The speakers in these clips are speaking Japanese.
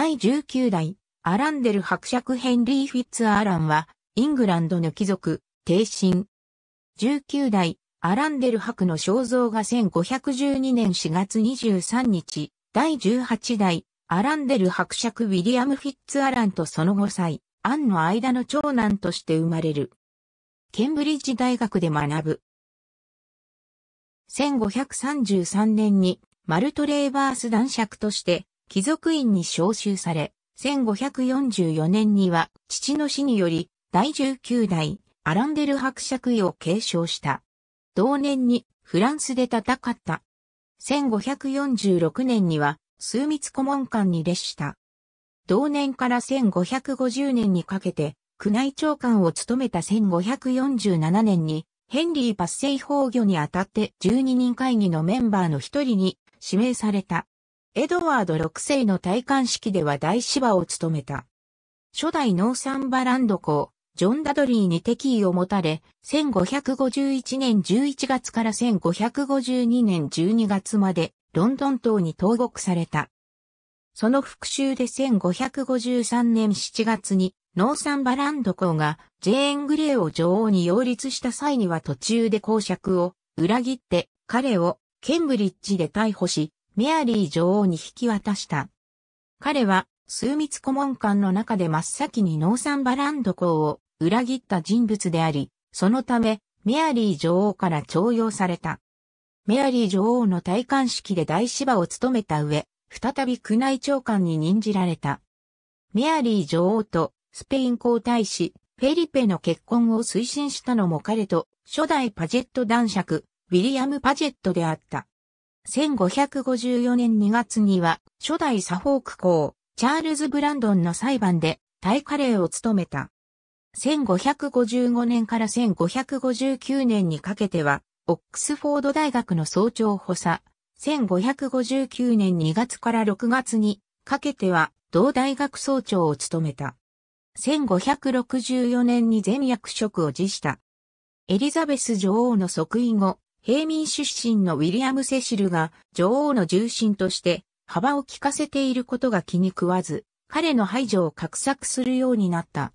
第19代、アランデル伯爵ヘンリー・フィッツ・アーランは、イングランドの貴族、帝神。19代、アランデル伯の肖像が1512年4月23日、第18代、アランデル伯爵ウィリアム・フィッツ・アランとその5歳、アンの間の長男として生まれる。ケンブリッジ大学で学ぶ。1533年にマルトレーバース男爵として貴族院に召集され、1544年には父の死により第19代アランデル伯爵位を継承した。同年にフランスで戦った。1546年には枢密顧問官に列した。同年から1550年にかけて宮内長官を務めた1547年にヘンリーセイ崩御にあたって12人会議のメンバーの一人に指名された。エドワード6世の戴冠式では大芝を務めた。初代ノーサンバランド公、ジョン・ダドリーに敵意を持たれ、1551年11月から1552年12月までロンドン島に投獄された。その復讐で1553年7月にノーサンバランド公がジェーン・グレーを女王に擁立した際には途中で公爵を裏切って彼をケンブリッジで逮捕し、メアリー女王に引き渡した。彼は、枢密顧問官の中で真っ先にノーサンバランド公を裏切った人物であり、そのため、メアリー女王から徴用された。メアリー女王の戴冠式で大芝を務めた上、再び宮内長官に任じられた。メアリー女王とスペイン皇太子、フェリペの結婚を推進したのも彼と初代パジェット男爵、ウィリアム・パジェットであった。1554年2月には、初代サフォーク公、チャールズ・ブランドンの裁判で、大カレーを務めた。1555年から1559年にかけては、オックスフォード大学の総長補佐、1559年2月から6月にかけては、同大学総長を務めた。1564年に全役職を辞した。エリザベス女王の即位後、平民出身のウィリアム・セシルが女王の重心として幅を利かせていることが気に食わず、彼の排除を画策するようになった。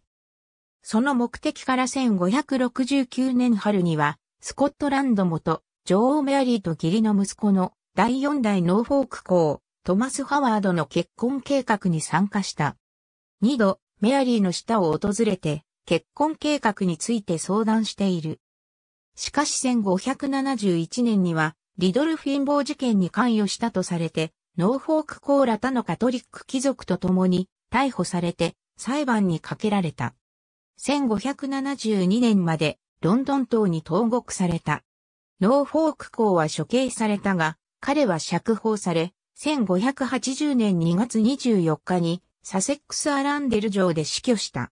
その目的から1569年春には、スコットランド元、女王メアリーと義理の息子の第四代ノーフォーク公、トマス・ハワードの結婚計画に参加した。二度、メアリーの下を訪れて、結婚計画について相談している。しかし1571年には、リドルフィンボー事件に関与したとされて、ノーフォークーら他のカトリック貴族と共に逮捕されて裁判にかけられた。1572年までロンドン島に投獄された。ノーフォーク校は処刑されたが、彼は釈放され、1580年2月24日にサセックス・アランデル城で死去した。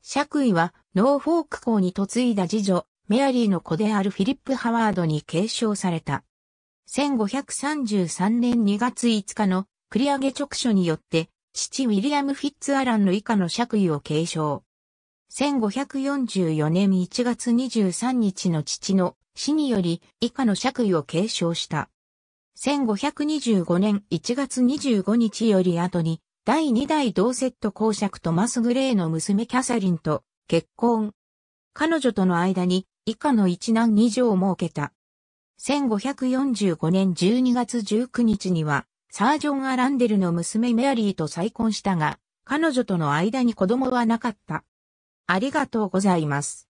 釈位はノーフォーク校に嫁いだ次女、メアリーの子であるフィリップ・ハワードに継承された。1533年2月5日の繰り上げ直書によって、父ウィリアム・フィッツ・アランの以下の爵位を継承。1544年1月23日の父の死により以下の爵位を継承した。1525年1月25日より後に、第2代同セット公爵とマスグレーの娘キャサリンと結婚。彼女との間に以下の一男二女を設けた。1545年12月19日には、サージョン・アランデルの娘メアリーと再婚したが、彼女との間に子供はなかった。ありがとうございます。